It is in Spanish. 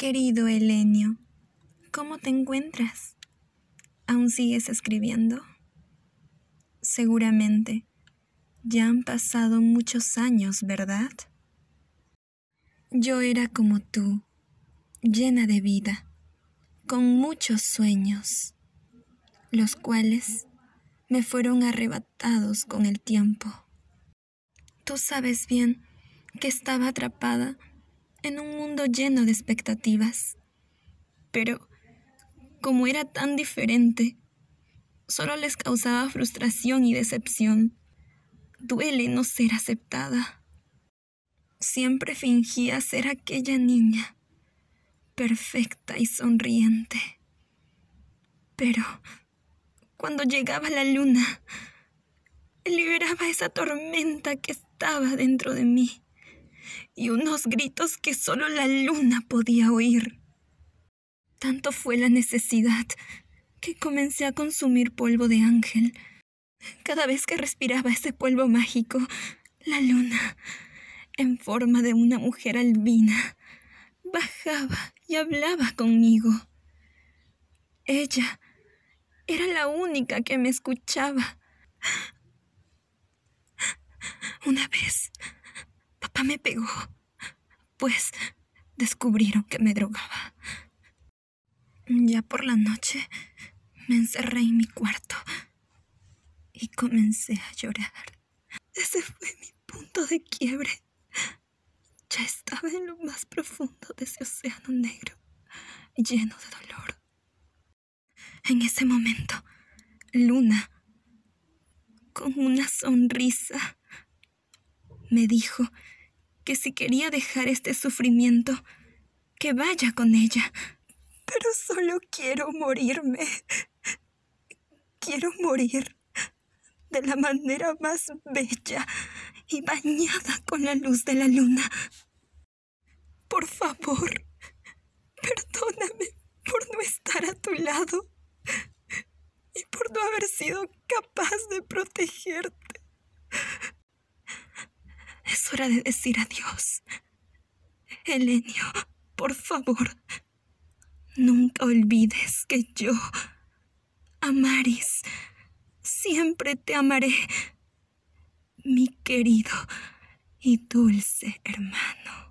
Querido Helenio, ¿cómo te encuentras? ¿Aún sigues escribiendo? Seguramente. Ya han pasado muchos años, ¿verdad? Yo era como tú, llena de vida, con muchos sueños, los cuales me fueron arrebatados con el tiempo. Tú sabes bien que estaba atrapada en un mundo lleno de expectativas. Pero, como era tan diferente, solo les causaba frustración y decepción. Duele no ser aceptada. Siempre fingía ser aquella niña, perfecta y sonriente. Pero cuando llegaba la luna, liberaba esa tormenta que estaba dentro de mí y unos gritos que solo la luna podía oír. Tanto fue la necesidad que comencé a consumir polvo de ángel. Cada vez que respiraba ese polvo mágico, la luna, en forma de una mujer albina, bajaba y hablaba conmigo. Ella era la única que me escuchaba. Una vez me pegó, pues descubrieron que me drogaba. Ya por la noche me encerré en mi cuarto y comencé a llorar. Ese fue mi punto de quiebre. Ya estaba en lo más profundo de ese océano negro, lleno de dolor. En ese momento, Luna, con una sonrisa, me dijo si quería dejar este sufrimiento, que vaya con ella. Pero solo quiero morirme. Quiero morir de la manera más bella y bañada con la luz de la luna. Por favor, perdóname por no estar a tu lado y por no haber sido capaz de protegerte hora de decir adiós. Helenio, por favor, nunca olvides que yo, Amaris, siempre te amaré, mi querido y dulce hermano.